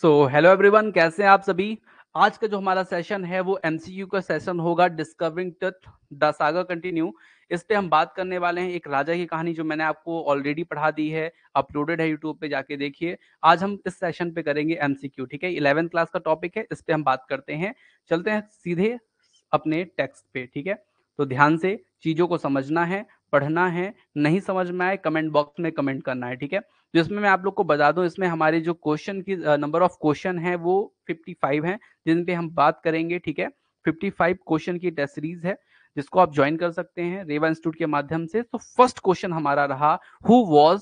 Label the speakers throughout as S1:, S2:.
S1: so hello everyone कैसे हैं आप सभी आज का जो हमारा सेशन है वो एमसीयू का सेशन होगा discovering Tut the saga continue इस पे हम बात करने वाले हैं एक राजा की कहानी जो मैंने आपको ऑलरेडी पढ़ा दी है अपलोडेड है यूट्यूब पे जाके देखिए आज हम इस सेशन पे करेंगे एमसीक्यू ठीक है इलेवेंथ क्लास का टॉपिक है इस पे हम बात करते हैं चलते हैं सीधे अपने टेक्स्ट पे ठीक है तो ध्यान से चीजों को समझना है पढ़ना है नहीं समझ में आए कमेंट बॉक्स में कमेंट करना है ठीक है तो इसमें मैं आप लोग को बता दूं इसमें हमारे जो क्वेश्चन की नंबर ऑफ क्वेश्चन है वो 55 है जिन पे हम बात करेंगे ठीक है 55 क्वेश्चन की टेस्ट सीरीज है जिसको आप ज्वाइन कर सकते हैं रेवा इंस्टीट्यूट के माध्यम से तो फर्स्ट क्वेश्चन हमारा रहा हु वॉज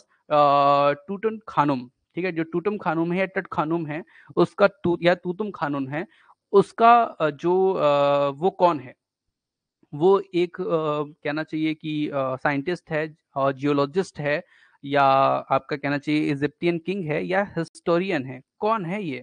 S1: टूटन खानुम ठीक है जो टूटम खानुम है या टट खानुम है उसका तू या तूतुम खानुम है उसका जो वो कौन है वो एक कहना चाहिए कि साइंटिस्ट है और जियोलॉजिस्ट है या आपका कहना चाहिए इजिप्टियन किंग है या हिस्टोरियन है कौन है ये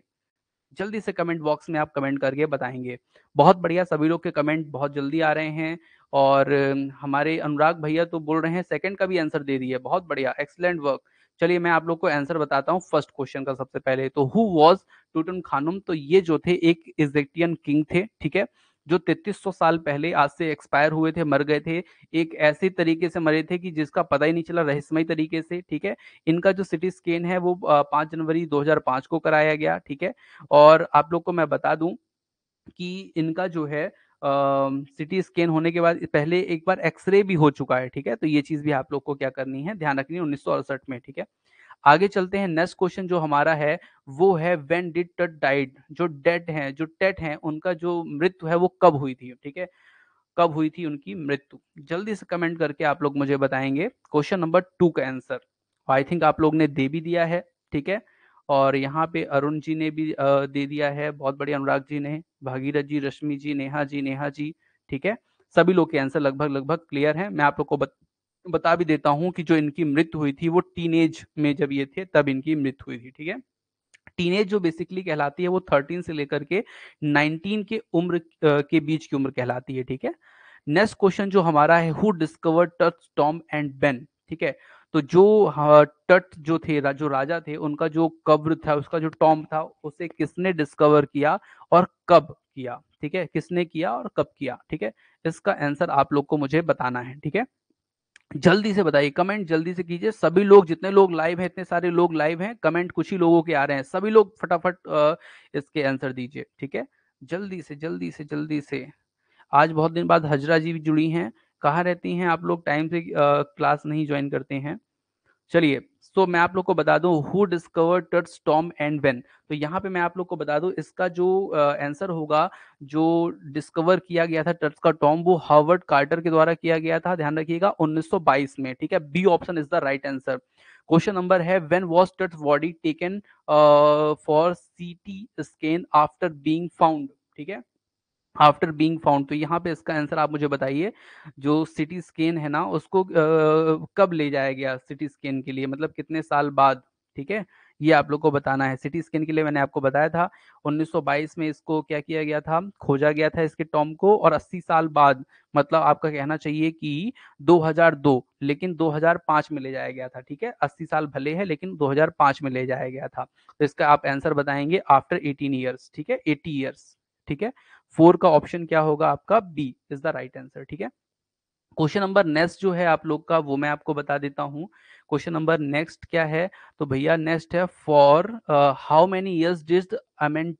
S1: जल्दी से कमेंट बॉक्स में आप कमेंट करके बताएंगे बहुत बढ़िया सभी लोग के कमेंट बहुत जल्दी आ रहे हैं और हमारे अनुराग भैया तो बोल रहे हैं सेकंड का भी आंसर दे दिए बहुत बढ़िया एक्सलेंट वर्क चलिए मैं आप लोग को आंसर बताता हूँ फर्स्ट क्वेश्चन का सबसे पहले तो हु वॉज टूटन खानुम तो ये जो थे एक इजिप्टियन किंग थे ठीक है जो 3300 साल पहले आज से एक्सपायर हुए थे मर गए थे एक ऐसे तरीके से मरे थे कि जिसका पता ही नहीं चला रहस्यमय तरीके से ठीक है इनका जो सिटी स्कैन है वो पाँच जनवरी 2005 को कराया गया ठीक है और आप लोग को मैं बता दूं कि इनका जो है सिटी uh, स्कैन होने के बाद पहले एक बार एक्सरे भी हो चुका है ठीक है तो ये चीज भी आप लोग को क्या करनी है ध्यान रखनी है उन्नीस में ठीक है आगे चलते हैं नेक्स्ट क्वेश्चन जो हमारा है वो है वेन डिड टट डाइड जो डेट है जो टेट है उनका जो मृत्यु है वो कब हुई थी ठीक है कब हुई थी उनकी मृत्यु जल्दी से कमेंट करके आप लोग मुझे बताएंगे क्वेश्चन नंबर टू का आंसर आई थिंक आप लोग ने दे भी दिया है ठीक है और यहाँ पे अरुण जी ने भी दे दिया है बहुत बड़े अनुराग जी ने भागीरथ जी रश्मि जी नेहा जी नेहा जी ठीक है सभी लोग के आंसर लगभग लगभग क्लियर है मैं आप लोग को बता भी देता हूं कि जो इनकी मृत्यु हुई थी वो टीनेज में जब ये थे तब इनकी मृत्यु हुई थी ठीक है टीनेज जो बेसिकली कहलाती है वो थर्टीन से लेकर के नाइनटीन के उम्र के बीच की उम्र कहलाती है ठीक है नेक्स्ट क्वेश्चन जो हमारा है who discover Tut's tomb and when ठीक है तो जो टट जो थे जो राजा थे उनका जो कब्र था उसका जो टॉम था उसे किसने डिस्कवर किया और कब किया ठीक है किसने किया और कब किया ठीक है इसका आंसर आप लोग को मुझे बताना है ठीक है जल्दी से बताइए कमेंट जल्दी से कीजिए सभी लोग जितने लोग लाइव हैं इतने सारे लोग लाइव हैं कमेंट कुछ ही लोगों के आ रहे हैं सभी लोग फटाफट इसके आंसर दीजिए ठीक है जल्दी से जल्दी से जल्दी से आज बहुत दिन बाद हजरा जी भी जुड़ी हैं कहाँ रहती हैं आप लोग टाइम से क्लास नहीं ज्वाइन करते हैं चलिए सो मैं आप लोग को बता दूं who discover Tut's tomb and when तो यहाँ पे मैं आप लोग को बता दूं इसका जो आंसर होगा जो डिस्कवर किया गया था टर्ट्स का टॉम वो हार्वर्ड कार्टर के द्वारा किया गया था ध्यान रखिएगा 1922 में ठीक है B option is the right answer question number है when was Tut's body taken for CT scan after being found ठीक है आफ्टर बींग फाउंड तो यहाँ पे इसका आंसर आप मुझे बताइए जो सिटी स्कैन है ना उसको आ, कब ले जाया गया सिटी स्कैन के लिए मतलब कितने साल बाद ठीक है ये आप लोग को बताना है सिटी स्कैन के लिए मैंने आपको बताया था 1922 में इसको क्या किया गया था खोजा गया था इसके टॉम को और 80 साल बाद मतलब आपका कहना चाहिए कि 2002 लेकिन 2005 में ले जाया गया था ठीक है 80 साल भले है लेकिन 2005 में ले जाया गया था तो इसका आप आंसर बताएंगे आफ्टर 18 ईयर्स ठीक है 80 ईयर्स ठीक है फोर का ऑप्शन क्या होगा आपका B is the right answer ठीक है क्वेश्चन नंबर नेक्स्ट जो है आप लोग का वो मैं आपको बता देता हूँ क्वेश्चन नंबर नेक्स्ट क्या है तो भैया नेक्स्ट है for how many years did Amen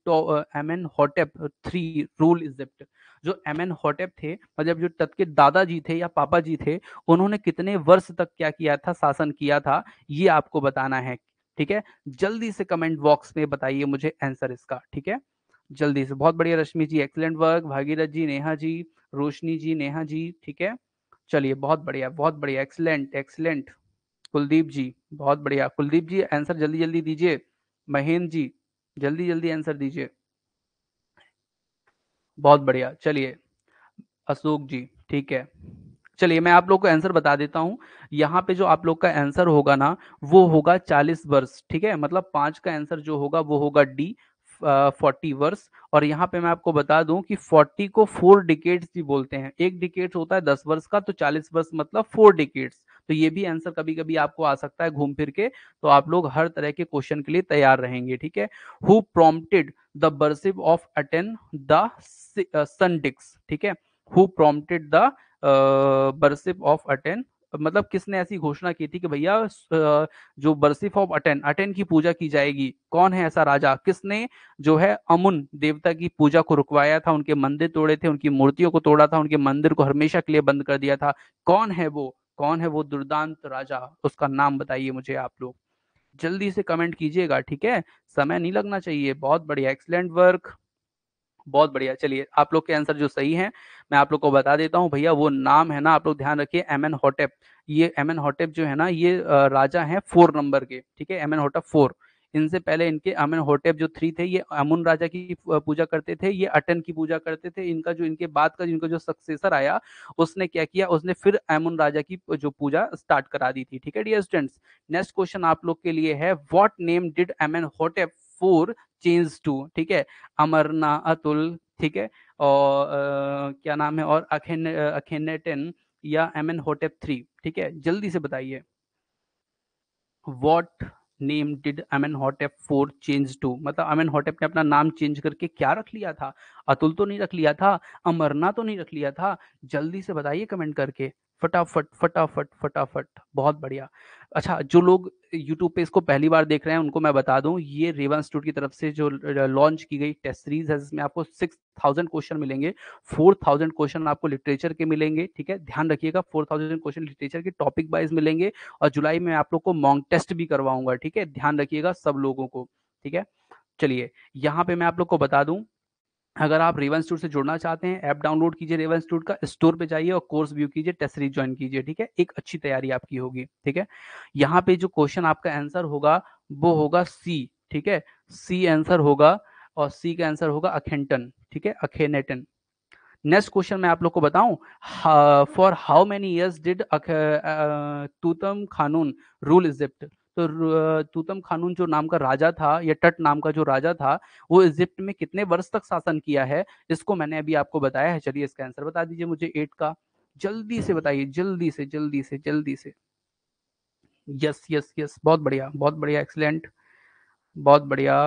S1: Amenhotep three rule Egypt जो एम एन हॉटेप थे मतलब जो तत् के दादाजी थे या पापा जी थे उन्होंने कितने वर्ष तक क्या किया था शासन किया था ये आपको बताना है ठीक है जल्दी से कमेंट बॉक्स में बताइए मुझे आंसर इसका ठीक है जल्दी से बहुत बढ़िया रश्मि जी एक्सलेंट वर्क भागीरथ जी नेहा जी रोशनी जी नेहा जी ठीक है चलिए बहुत बढ़िया बहुत बढ़िया एक्सलेंट एक्सलेंट कुलदीप जी बहुत बढ़िया कुलदीप जी आंसर जल्दी जल्दी दीजिए महेंद्र जी जल्दी जल्दी आंसर दीजिए बहुत बढ़िया चलिए अशोक जी ठीक है चलिए मैं आप लोग को आंसर बता देता हूँ यहाँ पे जो आप लोग का आंसर होगा ना वो होगा चालीस वर्ष ठीक है मतलब पांच का आंसर जो होगा वो होगा डी फोर्टी वर्ष और यहाँ पे मैं आपको बता दूं कि फोर्टी को फोर डिकेट्स भी बोलते हैं एक डिकेट्स होता है दस वर्ष का तो चालीस वर्ष मतलब फोर डिकेट्स तो ये भी आंसर कभी कभी आपको आ सकता है घूम फिर के तो आप लोग हर तरह के क्वेश्चन के लिए तैयार रहेंगे ठीक है who promoted the worship of Aten the sun disc ठीक है who promoted the worship of Aten मतलब किसने ऐसी घोषणा की थी कि भैया जो बर्सिफ ऑफ अटेन अटेन की पूजा की जाएगी कौन है ऐसा राजा किसने जो है अमुन देवता की पूजा को रुकवाया था उनके मंदिर तोड़े थे उनकी मूर्तियों को तोड़ा था उनके मंदिर को हमेशा के लिए बंद कर दिया था कौन है वो कौन है वो दुर्दांत राजा उसका नाम बताइए मुझे आप लोग जल्दी से कमेंट कीजिएगा ठीक है समय नहीं लगना चाहिए बहुत बढ़िया एक्सलेंट वर्क बहुत बढ़िया चलिए आप लोग के आंसर जो सही हैं मैं आप लोग को बता देता हूँ भैया वो नाम है ना आप लोग ध्यान रखिए एम एन होटेप ये एम एन होटेप जो है ना ये राजा हैं फोर नंबर के ठीक है एम एन होटेप फोर इनसे पहले इनके एन होटेप जो थ्री थे ये अमुन राजा की पूजा करते थे ये अटन की पूजा करते थे इनका जो इनके बाद का जिनका जो सक्सेसर आया उसने क्या किया उसने फिर अमुन राजा की जो पूजा स्टार्ट करा दी थी ठीक है डियर स्टूडेंट्स नेक्स्ट क्वेश्चन आप लोग के लिए है what name did Amenhotep four change to ठीक है अमरना अतुल ठीक है और आ, क्या नाम है और अखेन अखेनेटन या एम एन होटेप थ्री ठीक है जल्दी से बताइए what name did Amenhotep four change to मतलब एम एन होटेप ने अपना नाम चेंज करके क्या रख लिया था अतुल तो नहीं रख लिया था अमरना तो नहीं रख लिया था जल्दी से बताइए कमेंट करके फटाफट फटाफट फटाफट बहुत बढ़िया अच्छा जो लोग YouTube पे इसको पहली बार देख रहे हैं उनको मैं बता दूं ये रेवन इंस्टीट्यूट की तरफ से जो लॉन्च की गई टेस्ट सीरीज है जिसमें आपको 6000 क्वेश्चन मिलेंगे 4000 क्वेश्चन आपको लिटरेचर के मिलेंगे ठीक है ध्यान रखिएगा 4000 क्वेश्चन लिटरेचर के टॉपिक वाइज मिलेंगे और जुलाई में आप लोग को मॉन्ग टेस्ट भी करवाऊंगा ठीक है ध्यान रखिएगा सब लोगों को ठीक है चलिए यहाँ पे मैं आप लोग को बता दूं अगर आप रेवन स्टूड से जुड़ना चाहते हैं ऐप डाउनलोड कीजिए रेवन स्टूड का स्टोर पे जाइए और कोर्स व्यू कीजिए टेस्ट सीरीज ज्वाइन कीजिए ठीक है एक अच्छी तैयारी आपकी होगी ठीक है यहाँ पे जो क्वेश्चन आपका आंसर होगा वो होगा सी ठीक है सी आंसर होगा और सी का आंसर होगा अखेंटन ठीक है अखेनेटन नेक्स्ट क्वेश्चन मैं आप लोग को बताऊं for how many years did Tutankhamun rule Egypt तो तूतम खानून जो नाम का राजा था या टट नाम का जो राजा था वो इजिप्ट में कितने वर्ष तक शासन किया है इसको मैंने अभी आपको बताया है चलिए इसका आंसर बता दीजिए मुझे एट का जल्दी से बताइए जल्दी से जल्दी से जल्दी से यस यस यस बहुत बढ़िया बहुत बढ़िया एक्सलेंट बहुत बढ़िया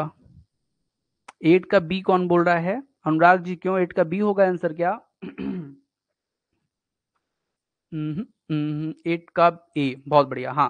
S1: एट का बी कौन बोल रहा है अनुराग जी क्यों एट का बी होगा आंसर क्या हम्म, हम्म, हम्म, एट का ए बहुत बढ़िया हाँ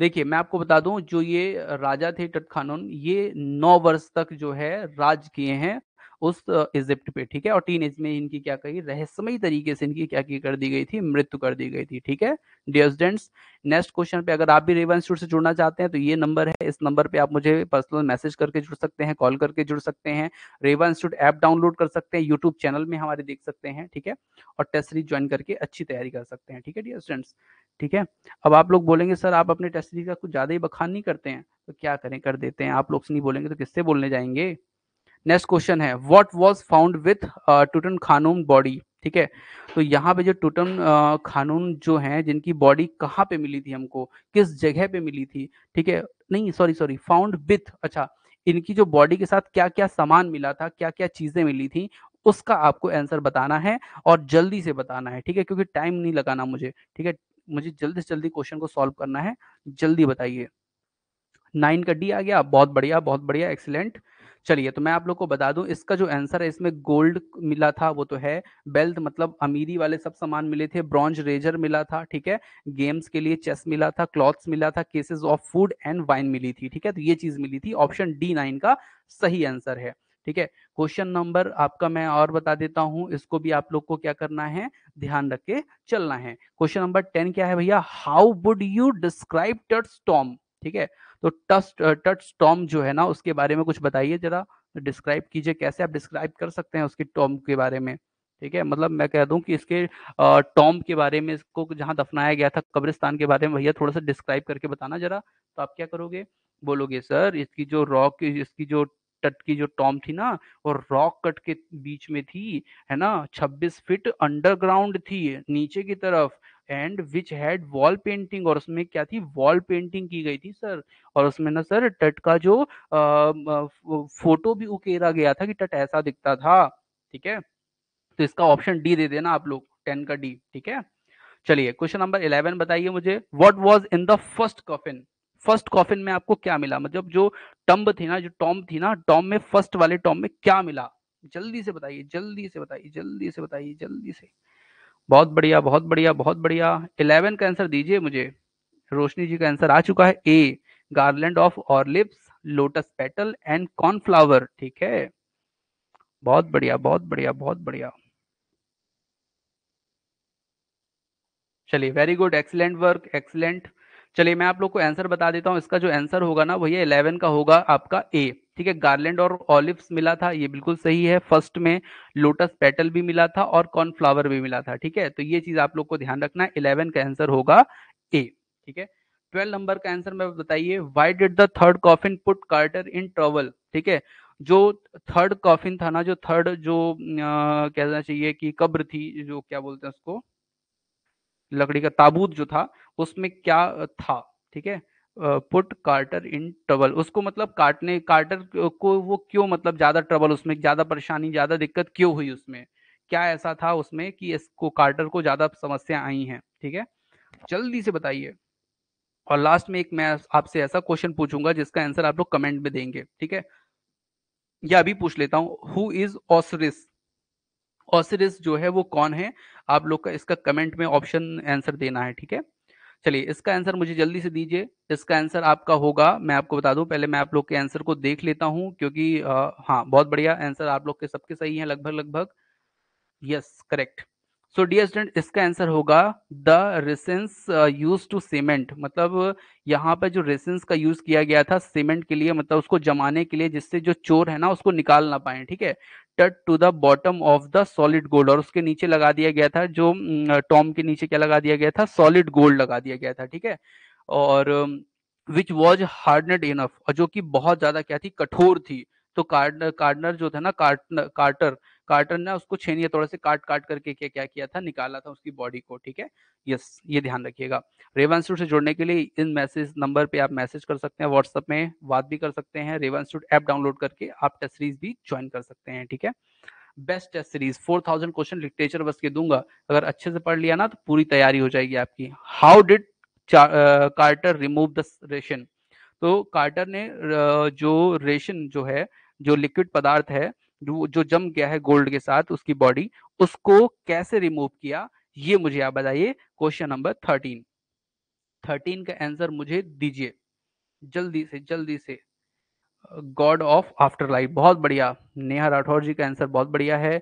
S1: देखिए मैं आपको बता दूं जो ये राजा थे टट खानून ये नौ वर्ष तक जो है राज किए हैं उस इजिप्ट पे ठीक है और टीन एज में इनकी क्या कही रहस्यमयी तरीके से इनकी क्या की कर दी गई थी मृत्यु कर दी गई थी ठीक है डियर स्टूडेंट्स नेक्स्ट क्वेश्चन पे अगर आप भी रेवन इंस्टीट्यूट से जुड़ना चाहते हैं तो ये नंबर है इस नंबर पे आप मुझे पर्सनल मैसेज करके जुड़ सकते हैं कॉल करके जुड़ सकते हैं रेवा इंस्टीट्यूट ऐप डाउनलोड कर सकते हैं यूट्यूब चैनल में हमारे देख सकते हैं ठीक है और टेस्ट सीरीज ज्वाइन करके अच्छी तैयारी कर सकते हैं ठीक है डियर स्टूडेंट्स ठीक है अब आप लोग बोलेंगे सर आप अपने टेस्ट सीरीज का कुछ ज़्यादा ही बखान नहीं करते हैं तो क्या करें कर देते हैं आप लोग से नहीं बोलेंगे तो किससे बोलने जाएंगे नेक्स्ट क्वेश्चन है what was found with Tutankhamun body ठीक है तो यहाँ पे जो टूटन खानून uh, जो है जिनकी बॉडी कहाँ पे मिली थी हमको किस जगह पे मिली थी ठीक है नहीं सॉरी सॉरी फाउंड विथ अच्छा इनकी जो बॉडी के साथ क्या क्या सामान मिला था क्या क्या चीजें मिली थी उसका आपको आंसर बताना है और जल्दी से बताना है ठीक है क्योंकि टाइम नहीं लगाना मुझे ठीक है मुझे जल्दी से जल्दी क्वेश्चन को सॉल्व करना है जल्दी बताइए नाइन का डी आ गया बहुत बढ़िया बहुत बढ़िया एक्सीलेंट चलिए तो मैं आप लोग को बता दूं इसका जो आंसर है इसमें गोल्ड मिला था वो तो है बेल्थ मतलब अमीरी वाले सब सामान मिले थे ब्रॉन्ज रेजर मिला था ठीक है गेम्स के लिए चेस मिला था क्लॉथ्स मिला था cases of food and wine मिली थी ठीक है तो ये चीज मिली थी ऑप्शन डी नाइन का सही आंसर है ठीक है क्वेश्चन नंबर आपका मैं और बता देता हूं इसको भी आप लोग को क्या करना है ध्यान रख के चलना है क्वेश्चन नंबर टेन क्या है भैया how would you describe Tut's स्टॉम ठीक है तो टस्ट टट स्टॉम जो है ना उसके बारे में कुछ बताइए जरा डिस्क्राइब कीजिए कैसे आप डिस्क्राइब कर सकते हैं उसके टॉम के बारे में ठीक है मतलब मैं कह दूं कि इसके टॉम के बारे में इसको जहां दफनाया गया था कब्रिस्तान के बारे में भैया थोड़ा सा डिस्क्राइब करके बताना जरा तो आप क्या करोगे बोलोगे सर इसकी जो रॉक इसकी जो तट की जो टॉम थी ना वो रॉक कट के बीच में थी है ना 26 फीट अंडरग्राउंड थी नीचे की तरफ and which had wall painting और उसमें क्या थी वॉल पेंटिंग की गई थी सर और उसमें ना सर टट का जो आ, फोटो भी उकेरा गया था कि टट ऐसा दिखता था ठीक है तो इसका ऑप्शन डी दे देना आप लोग टेन का डी ठीक है चलिए क्वेश्चन नंबर इलेवन बताइए मुझे what was in the first coffin first coffin में आपको क्या मिला मतलब जो टम्ब थी ना जो टॉम थी ना टॉम में फर्स्ट वाले टॉम में क्या मिला जल्दी से बताइए जल्दी से बताइए जल्दी से बताइए जल्दी से बहुत बढ़िया बहुत बढ़िया बहुत बढ़िया इलेवन का आंसर दीजिए मुझे रोशनी जी का आंसर आ चुका है a garland of olive leaves lotus petal and cornflower ठीक है बहुत बढ़िया बहुत बढ़िया बहुत बढ़िया चलिए very good excellent work excellent चलिए मैं आप लोग को आंसर बता देता हूँ इसका जो आंसर होगा ना वही इलेवन का होगा आपका ए ठीक है गार्लैंड और ऑलिव्स मिला था ये बिल्कुल सही है फर्स्ट में लोटस पेटल भी मिला था और कॉर्नफ्लावर भी मिला था ठीक है तो ये चीज आप लोग को ध्यान रखना है इलेवन का आंसर होगा ए ठीक है ट्वेल्व नंबर का आंसर में बताइए why did the third coffin put Carter in trouble ठीक है जो थर्ड कॉफिन था ना जो थर्ड जो कहना चाहिए कि कब्र थी जो क्या बोलते हैं उसको लकड़ी का ताबूत जो था उसमें क्या था ठीक है पुट कार्टर इन ट्रबल उसको मतलब काटने कार्टर को वो क्यों मतलब ज्यादा ट्रबल उसमें ज्यादा परेशानी ज्यादा दिक्कत क्यों हुई उसमें क्या ऐसा था उसमें कि इसको कार्टर को ज्यादा समस्या आई है ठीक है जल्दी से बताइए और लास्ट में एक मैं आपसे ऐसा क्वेश्चन पूछूंगा जिसका आंसर आप लोग कमेंट में देंगे ठीक है या अभी पूछ लेता हूँ हु इज ऑसरिस ऑसरिस जो है वो कौन है आप लोग का इसका कमेंट में ऑप्शन आंसर देना है ठीक है चलिए इसका आंसर मुझे जल्दी से दीजिए इसका आंसर आपका होगा मैं आपको बता दूं पहले मैं आप लोग के आंसर को देख लेता हूं क्योंकि आ, हाँ बहुत बढ़िया आंसर आप लोग के सबके सही हैं लगभग लगभग yes correct so dear student इसका आंसर होगा the resins used to cement मतलब यहाँ पर जो रेसेंस का यूज किया गया था सीमेंट के लिए मतलब उसको जमाने के लिए जिससे जो चोर है ना उसको निकाल ना पाए ठीक है Tut to the bottom of the solid gold और उसके नीचे लगा दिया गया था जो टॉम uh, के नीचे क्या लगा दिया गया था सॉलिड गोल्ड लगा दिया गया था ठीक है और विच वॉज हार्डनेड इनफ और जो कि बहुत ज्यादा क्या थी कठोर थी तो कार्ड कार्डनर जो था ना कार्टनर कार्टर कार्टर ने उसको छेनिया या थोड़ा से काट काट करके क्या क्या किया था निकाला था उसकी बॉडी को ठीक है यस ये ध्यान रखिएगा रेवा से जुड़ने के लिए इन मैसेज नंबर पे आप मैसेज कर सकते हैं व्हाट्सअप में बात भी कर सकते हैं रेवन स्टूट ऐप डाउनलोड करके आप टेस्ट सीरीज भी ज्वाइन कर सकते हैं ठीक है best test series thousand question literature बस के दूंगा अगर अच्छे से पढ़ लिया ना तो पूरी तैयारी हो जाएगी आपकी how did Carter remove the resin तो कार्टर ने जो रेशन जो है जो लिक्विड पदार्थ है जो जम गया है गोल्ड के साथ उसकी बॉडी उसको कैसे रिमूव किया ये मुझे आप बताइए क्वेश्चन नंबर थर्टीन थर्टीन का आंसर मुझे दीजिए जल्दी से जल्दी से गॉड ऑफ आफ्टर लाइफ बहुत बढ़िया नेहा राठौर जी का आंसर बहुत बढ़िया है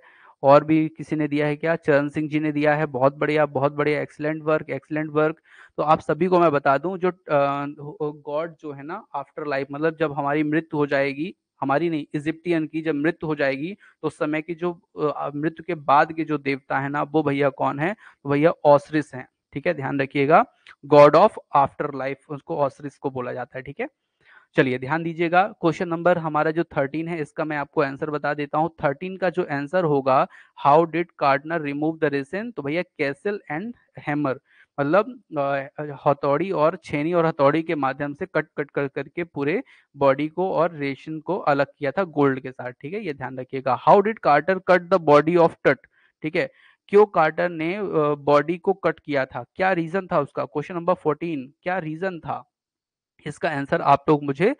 S1: और भी किसी ने दिया है क्या चरण सिंह जी ने दिया है बहुत बढ़िया बहुत बढ़िया एक्सलेंट वर्क एक्सलेंट वर्क तो आप सभी को मैं बता दूं जो गॉड जो है ना आफ्टर लाइफ मतलब जब हमारी मृत्यु हो जाएगी हमारी नहीं इजिप्टियन की जब मृत्यु हो जाएगी तो उस समय की जो मृत्यु के बाद के जो देवता है ना वो भैया कौन है तो भैया ऑसरिस हैं ठीक है ध्यान रखिएगा गॉड ऑफ आफ्टर लाइफ उसको ऑसरिस को बोला जाता है ठीक है चलिए ध्यान दीजिएगा क्वेश्चन नंबर हमारा जो थर्टीन है इसका मैं आपको आंसर बता देता हूँ थर्टीन का जो आंसर होगा how did Carter remove the resin तो भैया कैसल एंड हैमर मतलब हथौड़ी और छेनी और हथौड़ी के माध्यम से कट कट कर करके पूरे बॉडी को और रेशन को अलग किया था गोल्ड के साथ ठीक है ये ध्यान रखिएगा how did Carter cut the body of Tut ठीक है क्यों कार्टर ने बॉडी को कट किया था क्या रीजन था उसका क्वेश्चन नंबर फोर्टीन क्या रीजन था इसका आंसर आप लोग तो मुझे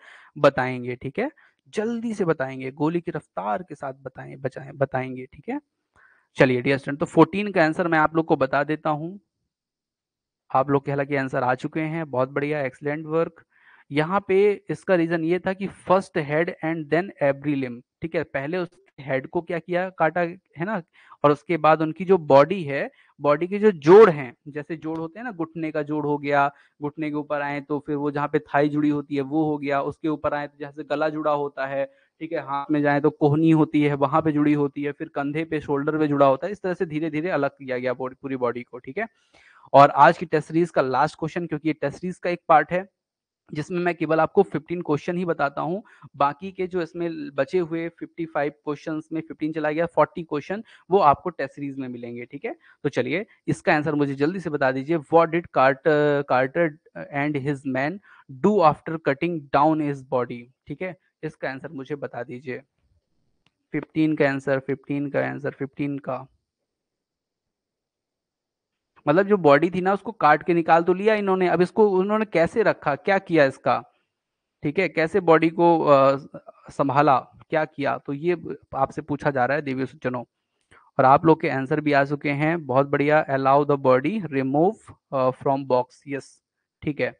S1: बताएंगे ठीक है जल्दी से बताएंगे गोली की रफ्तार के साथ बताएं बचाएं बताएंगे ठीक है चलिए डियर स्टूडेंट तो 14 का आंसर मैं आप लोग को बता देता हूँ आप लोग के हालांकि आंसर आ चुके हैं बहुत बढ़िया एक्सलेंट वर्क यहाँ पे इसका रीजन ये था कि first head and then every limb ठीक है पहले उस हेड को क्या किया काटा है ना और उसके बाद उनकी जो बॉडी है बॉडी के जो जोड़ हैं जैसे जोड़ होते हैं ना घुटने का जोड़ हो गया घुटने के ऊपर आए तो फिर वो जहाँ पे थाई जुड़ी होती है वो हो गया उसके ऊपर आए तो जैसे गला जुड़ा होता है ठीक है हाथ में जाए तो कोहनी होती है वहां पे जुड़ी होती है फिर कंधे पे शोल्डर पे जुड़ा होता है इस तरह से धीरे धीरे अलग किया गया पूरी बॉडी को ठीक है और आज की टेस्ट सीरीज का लास्ट क्वेश्चन क्योंकि ये टेस्ट सीरीज का एक पार्ट है जिसमें मैं केवल आपको 15 क्वेश्चन ही बताता हूं बाकी के जो इसमें बचे हुए 55 क्वेश्चंस में 15 चला गया 40 क्वेश्चन वो आपको टेस्ट सीरीज में मिलेंगे ठीक है तो चलिए इसका आंसर मुझे जल्दी से बता दीजिए what did Carter Carter and his men do after cutting down his body ठीक है इसका आंसर मुझे बता दीजिए फिफ्टीन का आंसर फिफ्टीन का आंसर फिफ्टीन का मतलब जो बॉडी थी ना उसको काट के निकाल तो लिया इन्होंने अब इसको उन्होंने कैसे रखा क्या किया इसका ठीक है कैसे बॉडी को संभाला क्या किया तो ये आपसे पूछा जा रहा है देवी सूचनों और आप लोग के आंसर भी आ चुके हैं बहुत बढ़िया allow the body remove from box yes ठीक है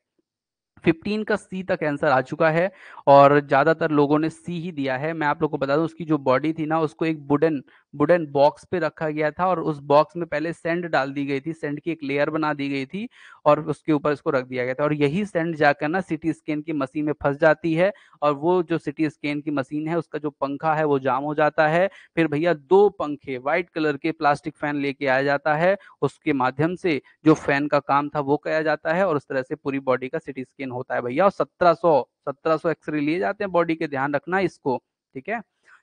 S1: 15 का सी तक आंसर आ चुका है और ज्यादातर लोगों ने सी ही दिया है मैं आप लोग को बता दूं उसकी जो बॉडी थी ना उसको एक वुडन वुडन बॉक्स पे रखा गया था और उस बॉक्स में पहले सेंड डाल दी गई थी सेंड की एक लेयर बना दी गई थी और उसके ऊपर इसको रख दिया गया था और यही सेंड जाकर ना सिटी स्कैन की मशीन में फंस जाती है और वो जो सिटी स्कैन की मशीन है उसका जो पंखा है वो जाम हो जाता है फिर भैया दो पंखे व्हाइट कलर के प्लास्टिक फैन लेके आया जाता है उसके माध्यम से जो फैन का काम था वो किया जाता है और उस तरह से पूरी बॉडी का सिटी स्कैन होता है भैया और सत्रह सौ सत्रह सौ एक्सरे लिए जाते हैं बॉडी के ध्यान रखना इसको ठीक है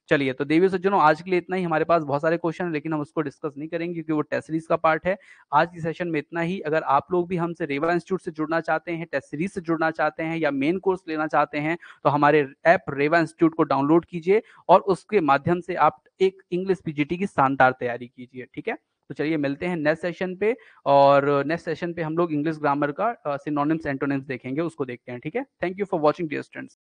S1: चलिए तो देवी सज्जनों आज के लिए इतना ही हमारे पास बहुत सारे क्वेश्चन है लेकिन हम उसको डिस्कस नहीं करेंगे क्योंकि वो टेस्ट सीरीज का पार्ट है आज की सेशन में इतना ही अगर आप लोग भी हमसे रेवा इंस्टीट्यूट से जुड़ना चाहते हैं टेस्ट सीरीज से जुड़ना चाहते हैं या मेन कोर्स लेना चाहते हैं तो हमारे ऐप रेवा इंस्टीट्यूट को डाउनलोड कीजिए और उसके माध्यम से आप एक इंग्लिश पीजीटी की शानदार तैयारी कीजिए ठीक है तो चलिए मिलते हैं नेक्स्ट सेशन पे और नेक्स्ट सेशन पे हम लोग इंग्लिश ग्रामर का सिनोनिम्स एंटोनिम्स देखेंगे उसको देखते हैं ठीक है thank you for watching dear students